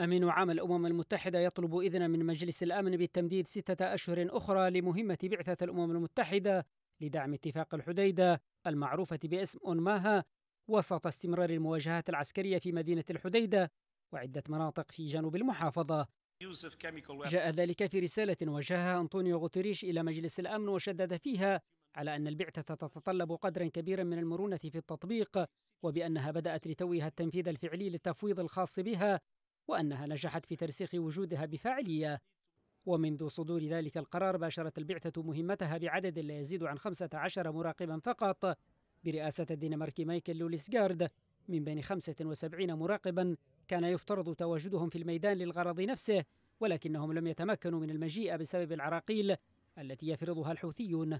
أمين عام الأمم المتحدة يطلب إذن من مجلس الأمن بالتمديد ستة أشهر أخرى لمهمة بعثة الأمم المتحدة لدعم اتفاق الحديدة المعروفة باسم أنماها وسط استمرار المواجهات العسكرية في مدينة الحديدة وعدة مناطق في جنوب المحافظة جاء ذلك في رسالة وجهها أنطونيو غوتريش إلى مجلس الأمن وشدد فيها على أن البعثة تتطلب قدرا كبيرا من المرونة في التطبيق وبأنها بدأت لتوها التنفيذ الفعلي للتفويض الخاص بها وأنها نجحت في ترسيخ وجودها بفاعلية ومنذ صدور ذلك القرار باشرت البعثة مهمتها بعدد لا يزيد عن 15 مراقبا فقط برئاسة الدنماركي مايكل لوليسغارد من بين 75 مراقبا كان يفترض تواجدهم في الميدان للغرض نفسه ولكنهم لم يتمكنوا من المجيء بسبب العراقيل التي يفرضها الحوثيون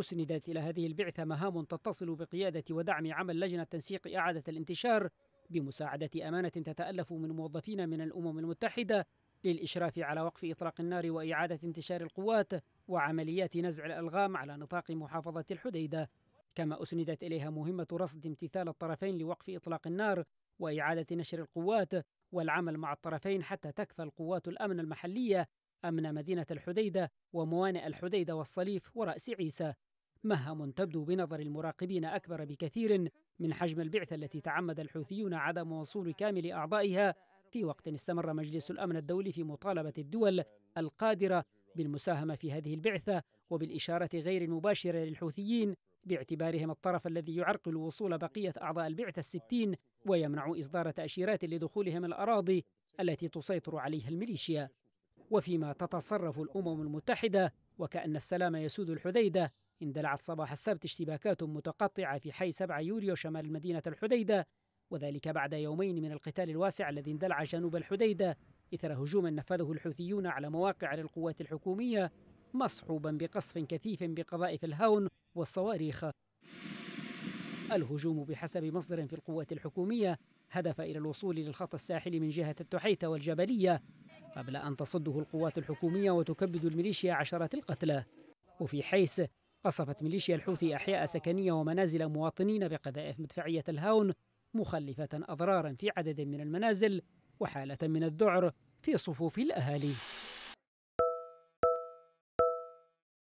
أسندت إلى هذه البعثة مهام تتصل بقيادة ودعم عمل لجنة تنسيق إعادة الانتشار بمساعدة أمانة تتألف من موظفين من الأمم المتحدة للإشراف على وقف إطلاق النار وإعادة انتشار القوات وعمليات نزع الألغام على نطاق محافظة الحديدة كما أسندت إليها مهمة رصد امتثال الطرفين لوقف إطلاق النار وإعادة نشر القوات والعمل مع الطرفين حتى تكفى القوات الأمن المحلية أمن مدينة الحديدة وموانئ الحديدة والصليف ورأس عيسى مهام تبدو بنظر المراقبين أكبر بكثير من حجم البعثة التي تعمد الحوثيون عدم وصول كامل أعضائها في وقت استمر مجلس الأمن الدولي في مطالبة الدول القادرة بالمساهمة في هذه البعثة وبالإشارة غير المباشرة للحوثيين باعتبارهم الطرف الذي يعرقل وصول بقية أعضاء البعثة الستين ويمنع إصدار تأشيرات لدخولهم الأراضي التي تسيطر عليها الميليشيا وفيما تتصرف الأمم المتحدة وكأن السلام يسود الحديدة اندلعت صباح السبت اشتباكات متقطعة في حي 7 يوليو شمال المدينة الحديدة وذلك بعد يومين من القتال الواسع الذي اندلع جنوب الحديدة إثر هجوم نفذه الحوثيون على مواقع للقوات الحكومية مصحوبا بقصف كثيف بقذائف الهاون والصواريخ الهجوم بحسب مصدر في القوات الحكومية هدف إلى الوصول للخط الساحلي من جهة التحيتة والجبلية قبل أن تصده القوات الحكومية وتكبد الميليشيا عشرات القتلى وفي حيث قصفت ميليشيا الحوثي أحياء سكنية ومنازل مواطنين بقذائف مدفعية الهاون مخلفة أضرارا في عدد من المنازل وحالة من الذعر في صفوف الأهالي